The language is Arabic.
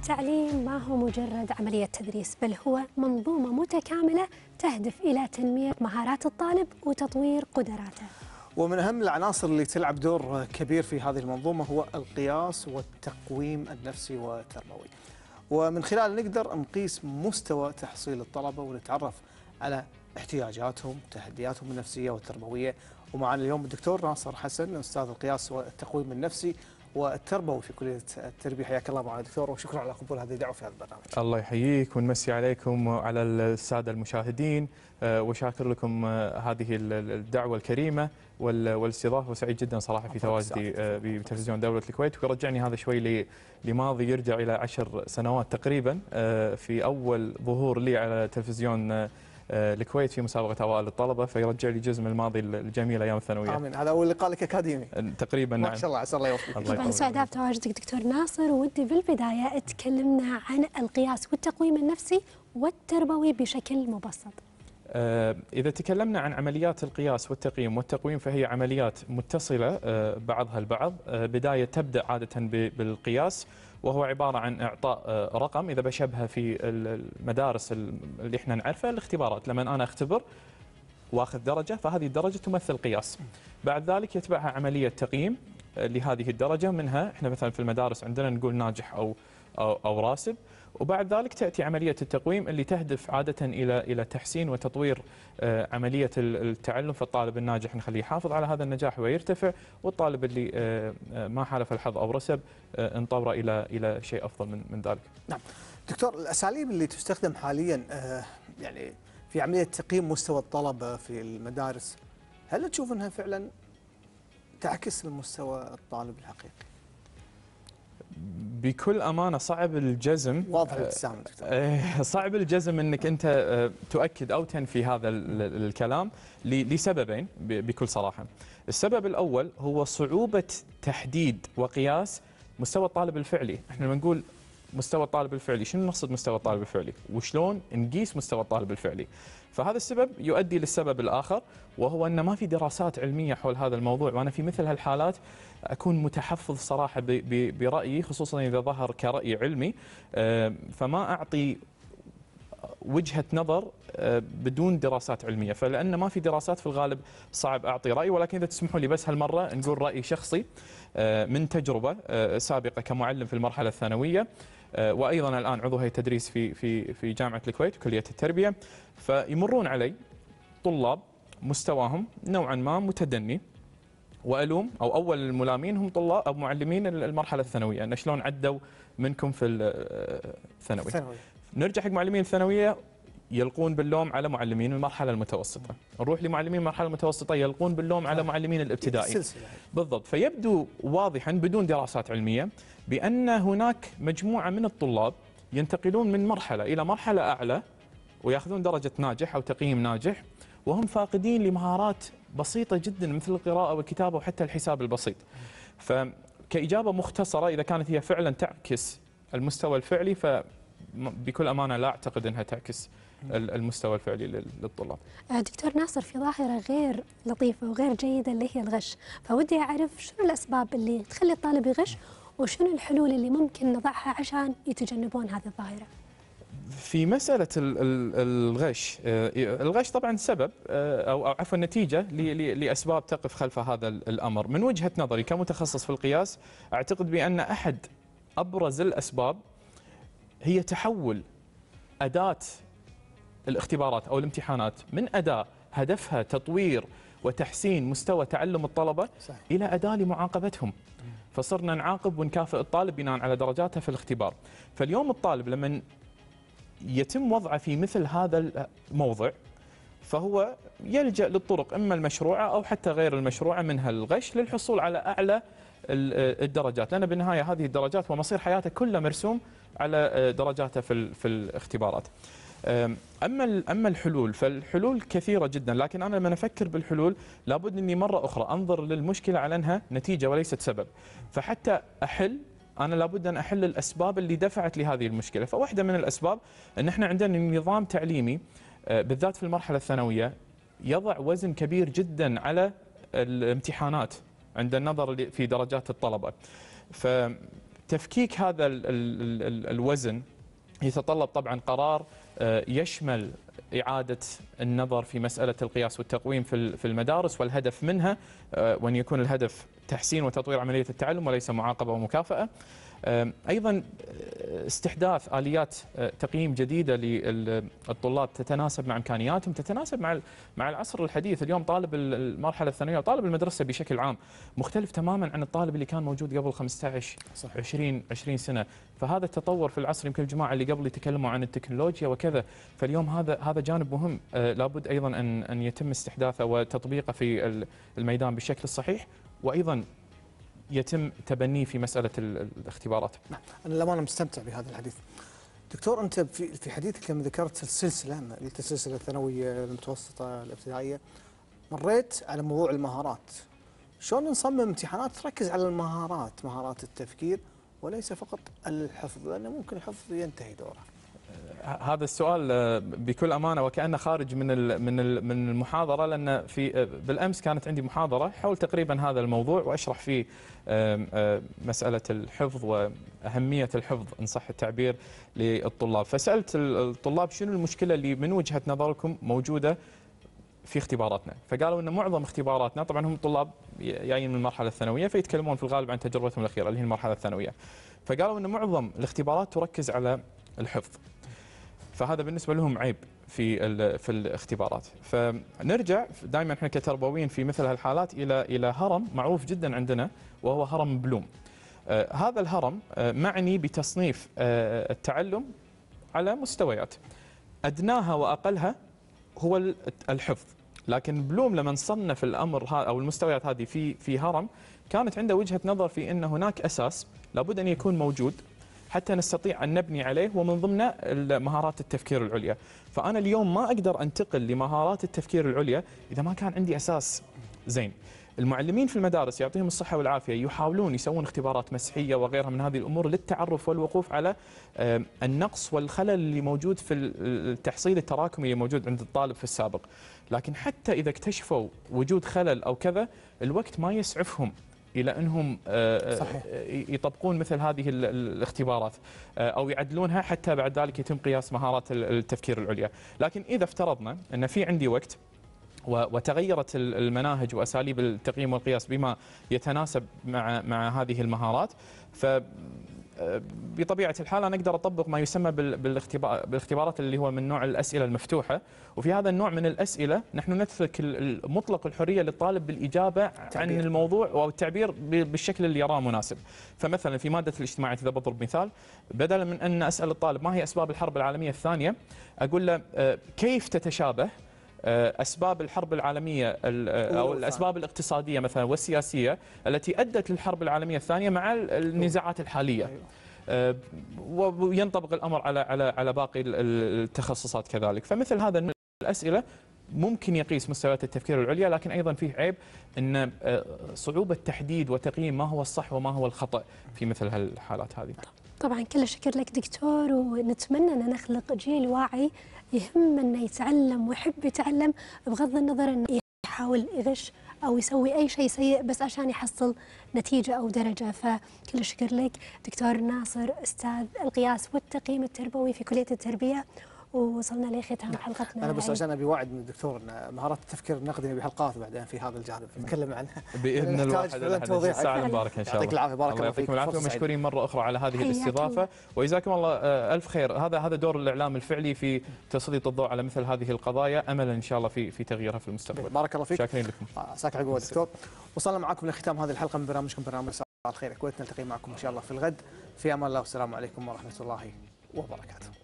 التعليم ما هو مجرد عملية تدريس بل هو منظومة متكاملة تهدف إلى تنمية مهارات الطالب وتطوير قدراته ومن أهم العناصر اللي تلعب دور كبير في هذه المنظومة هو القياس والتقويم النفسي والتربوي ومن خلال نقدر نقيس مستوى تحصيل الطلبة ونتعرف على احتياجاتهم تحدياتهم النفسية والتربوية ومعنا اليوم الدكتور ناصر حسن أستاذ القياس والتقويم النفسي والتربوي في كليه التربيه حياك الله معنا دكتور وشكرا على قبول هذه الدعوه في هذا البرنامج. الله يحييك ونمسي عليكم وعلى الساده المشاهدين آه، وشاكر لكم آه، هذه الدعوه الكريمه والاستضافه وسعيد جدا صراحه في تواجدي آه، بتلفزيون دوله الكويت ويرجعني هذا شوي لماضي يرجع الى عشر سنوات تقريبا في اول ظهور لي على تلفزيون آه، الكويت في مسابقه اوائل الطلبه فيرجع لي جزء من الماضي الجميل ايام الثانويه. امين هذا اول لقاء لك اكاديمي. تقريبا نعم. ما شاء الله عسى الله يوفقك. طبعا سعداء بتواجدك دكتور ناصر ودي بالبدايه تكلمنا عن القياس والتقويم النفسي والتربوي بشكل مبسط. آه، إذا تكلمنا عن عمليات القياس والتقييم والتقويم فهي عمليات متصلة آه، بعضها البعض آه، بداية تبدأ عادة بالقياس وهو عبارة عن إعطاء رقم إذا بشبهها في المدارس اللي احنا نعرفها الاختبارات لما أنا أختبر واخذ درجة فهذه الدرجة تمثل قياس بعد ذلك يتبعها عملية تقييم لهذه الدرجة منها احنا مثلا في المدارس عندنا نقول ناجح أو أو, أو راسب وبعد ذلك تأتي عملية التقويم اللي تهدف عادة إلى إلى تحسين وتطوير آه، عملية التعلم فالطالب الناجح نخليه يحافظ على هذا النجاح ويرتفع والطالب اللي آه، آه، ما حالف الحظ أو رسب انطور إلى إلى شيء أفضل من من ذلك. نعم دكتور الأساليب اللي تستخدم حاليا يعني في عملية تقييم مستوى الطلبة في المدارس هل تشوف أنها فعلا تعكس المستوى الطالب الحقيقي؟ بكل امانه صعب الجزم واضح آه، إيه، صعب الجزم انك انت آه، تؤكد او تنفي هذا الكلام لسببين بكل صراحه. السبب الاول هو صعوبه تحديد وقياس مستوى الطالب الفعلي، احنا لما نقول مستوى الطالب الفعلي شنو نقصد مستوى الطالب الفعلي وشلون نقيس مستوى الطالب الفعلي فهذا السبب يؤدي للسبب الآخر وهو أن ما في دراسات علمية حول هذا الموضوع وأنا في مثل هالحالات أكون متحفظ صراحة برأيي خصوصا إذا ظهر كرأي علمي فما أعطي وجهه نظر بدون دراسات علميه فلان ما في دراسات في الغالب صعب اعطي راي ولكن اذا تسمحوا لي بس هالمره نقول راي شخصي من تجربه سابقه كمعلم في المرحله الثانويه آه، وايضا الان عضو هيئه تدريس في في في جامعه الكويت وكليه التربيه فيمرون علي طلاب مستواهم نوعا ما متدني والوم او اول الملامين هم طلاب او معلمين المرحله الثانويه ان يعني شلون عدوا منكم في الثانوي. آه، آه، الثانوي نرجع حق معلمين الثانويه يلقون باللوم على معلمين المرحله المتوسطه نروح لمعلمين المرحله المتوسطه يلقون باللوم على معلمين الابتدائي بالضبط فيبدو واضحا بدون دراسات علميه بان هناك مجموعه من الطلاب ينتقلون من مرحله الى مرحله اعلى وياخذون درجه ناجح او تقييم ناجح وهم فاقدين لمهارات بسيطه جدا مثل القراءه والكتابه وحتى الحساب البسيط فكاجابه مختصره اذا كانت هي فعلا تعكس المستوى الفعلي ف بكل امانه لا اعتقد انها تعكس المستوى الفعلي للطلاب. آه، دكتور ناصر في ظاهره غير لطيفه وغير جيده اللي هي الغش، فودي اعرف شنو الاسباب اللي تخلي الطالب يغش وشنو الحلول اللي ممكن نضعها عشان يتجنبون هذه الظاهره؟ في مسألة الغش آه، الغش طبعا سبب آه، أو عفوا نتيجة لأسباب تقف خلف هذا الأمر من وجهة نظري كمتخصص في القياس أعتقد بأن أحد أبرز الأسباب هي تحول أداة الاختبارات أو الامتحانات من أداة هدفها تطوير وتحسين مستوى تعلم الطلبة صحيح. إلى أداة لمعاقبتهم فصرنا نعاقب ونكافئ الطالب بناء على درجاته في الاختبار فاليوم الطالب لما يتم وضعه في مثل هذا الموضع فهو يلجأ للطرق إما المشروعة أو حتى غير المشروعة منها الغش للحصول على أعلى الدرجات لأن بالنهاية هذه الدرجات ومصير حياته كله مرسوم على آه، درجاته في الاختبارات اما اما الحلول فالحلول كثيره جدا لكن انا لما افكر بالحلول لابد اني مره اخرى انظر للمشكله على انها نتيجه وليست سبب فحتى احل انا لابد ان احل الاسباب اللي دفعت لهذه المشكله فواحده من الاسباب ان احنا عندنا نظام تعليمي أه، بالذات في المرحله الثانويه يضع وزن كبير جدا على الامتحانات عند النظر في درجات الطلبه فتفكيك هذا الوزن يتطلب طبعا قرار آه، يشمل إعادة النظر في مسألة القياس والتقويم في المدارس والهدف منها آه، وأن يكون الهدف تحسين وتطوير عملية التعلم وليس معاقبة ومكافأة أيضا أه، استحداث آليات أه، تقييم جديدة للطلاب تتناسب مع إمكانياتهم تتناسب مع مع العصر الحديث اليوم طالب المرحلة الثانوية وطالب المدرسة بشكل عام مختلف تماما عن الطالب اللي كان موجود قبل 15 صح. 20 20 سنة فهذا التطور في العصر يمكن الجماعة اللي قبل يتكلموا عن التكنولوجيا وكذا فاليوم هذا هذا جانب مهم أه، لابد أيضا أن أن يتم استحداثه وتطبيقه في الميدان بالشكل الصحيح وأيضا يتم تبنيه في مساله الاختبارات. نعم انا للامانه مستمتع بهذا الحديث. دكتور انت في في حديثك لما ذكرت السلسله قلت السلسله الثانويه المتوسطه الابتدائيه مريت على موضوع المهارات. شلون نصمم امتحانات تركز على المهارات، مهارات التفكير وليس فقط الحفظ لانه ممكن الحفظ ينتهي دوره. هذا السؤال آه، بكل امانه وكانه خارج من من من المحاضره لان في آه، بالامس كانت عندي محاضره حول تقريبا هذا الموضوع واشرح فيه آه، مساله الحفظ واهميه الحفظ ان صح التعبير للطلاب، فسالت الطلاب شنو المشكله اللي من وجهه نظركم موجوده في اختباراتنا فقالوا ان معظم اختباراتنا طبعا هم طلاب جايين من المرحله الثانويه فيتكلمون في الغالب عن تجربتهم الاخيره اللي هي المرحله الثانويه فقالوا ان معظم الاختبارات تركز على الحفظ فهذا بالنسبه لهم عيب في في الاختبارات فنرجع دائما احنا كتربويين في مثل هالحالات الى الى هرم معروف جدا عندنا وهو هرم بلوم آه، هذا الهرم آه، معني بتصنيف آه، التعلم على مستويات ادناها واقلها هو الحفظ لكن بلوم لما صنف الامر او المستويات هذه في في هرم كانت عنده وجهه نظر في ان هناك اساس لابد ان يكون موجود حتى نستطيع أن نبني عليه ومن ضمنه مهارات التفكير العليا فأنا اليوم ما أقدر أنتقل لمهارات التفكير العليا إذا ما كان عندي أساس زين المعلمين في المدارس يعطيهم الصحة والعافية يحاولون يسوون اختبارات مسحية وغيرها من هذه الأمور للتعرف والوقوف على النقص والخلل اللي موجود في التحصيل التراكمي اللي موجود عند الطالب في السابق لكن حتى إذا اكتشفوا وجود خلل أو كذا الوقت ما يسعفهم الى انهم آه، آه، صحيح. آه، يطبقون مثل هذه الاختبارات او يعدلونها حتى بعد ذلك يتم قياس مهارات التفكير العليا، لكن اذا افترضنا ان في عندي وقت وتغيرت المناهج واساليب التقييم والقياس بما يتناسب مع مع هذه المهارات ف بطبيعه الحال انا اقدر اطبق ما يسمى بالاختبارات اللي هو من نوع الاسئله المفتوحه وفي هذا النوع من الاسئله نحن نترك مطلق الحريه للطالب بالاجابه تعبير. عن الموضوع او التعبير بالشكل اللي يراه مناسب فمثلا في ماده الاجتماعات اذا بضرب مثال بدلا من ان اسال الطالب ما هي اسباب الحرب العالميه الثانيه اقول له آه، كيف تتشابه آه، اسباب الحرب العالميه آه، او الاسباب الاقتصاديه مثلا والسياسيه التي ادت للحرب العالميه الثانيه مع النزاعات الحاليه وينطبق أيوه. آه، الامر على على على باقي التخصصات كذلك فمثل هذا الاسئله ممكن يقيس مستويات التفكير العليا لكن ايضا فيه عيب ان صعوبه تحديد وتقييم ما هو الصح وما هو الخطا في مثل هالحالات هذه طبعا كل شكر لك دكتور ونتمنى أن نخلق جيل واعي يهم أنه يتعلم ويحب يتعلم بغض النظر أنه يحاول يغش أو يسوي أي شيء سيء بس عشان يحصل نتيجة أو درجة فكل شكر لك دكتور ناصر أستاذ القياس والتقييم التربوي في كلية التربية ووصلنا لختام نعم. حلقتنا انا بس عشان ابي وعد من الدكتور ان مهارات التفكير النقدي بحلقات بعدين في هذا الجانب نعم. نتكلم عنها باذن الواحد الساعه المباركه ان شاء الله يعطيك العافيه بارك الله فيك العافيه ومشكورين مره اخرى على هذه الاستضافه وجزاكم الله آه، الف خير هذا هذا دور الاعلام الفعلي في تسليط الضوء على مثل هذه القضايا املا ان شاء الله في في تغييرها في المستقبل بارك الله فيك شاكرين لكم عساك عقوبه دكتور وصلنا معكم لختام هذه الحلقه من برنامجكم برنامج صباح الخير الكويت نلتقي معكم ان شاء الله في الغد في امان الله والسلام عليكم ورحمه الله وبركاته